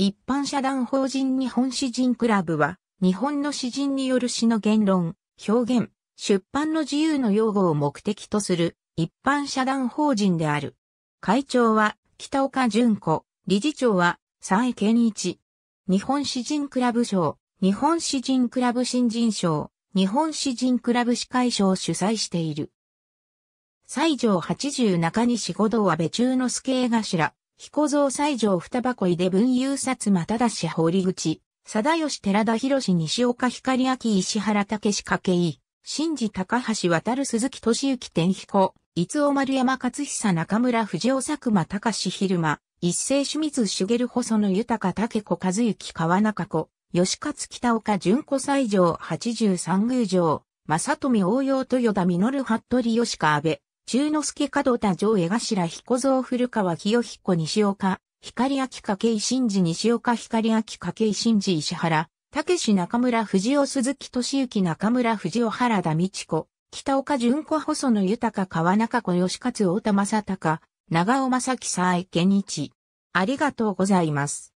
一般社団法人日本詩人クラブは、日本の詩人による詩の言論、表現、出版の自由の擁護を目的とする一般社団法人である。会長は北岡淳子、理事長は佐江健一。日本詩人クラブ賞、日本詩人クラブ新人賞、日本詩人クラブ司会賞を主催している。西条八十中西五道安部中之助絵頭、彦蔵西条双箱井出文雄薩間忠氏堀口、貞吉寺田博西岡光明石原武史掛井、新次高橋渡鈴木敏行天彦、伊尾丸山勝久中村藤尾佐久間隆史昼間、一世清水茂細野豊竹子和幸川中子、吉勝北岡純子西条八十三宮城、正富応用豊田実服部吉川部。中之助角田上江頭彦蔵古川清彦西岡、光明井真治西岡光明井真治石原、武志中村藤尾鈴木敏之中村藤尾原田美智子、北岡淳子細野豊川中子吉勝太田正隆、長尾正樹佐江健一。ありがとうございます。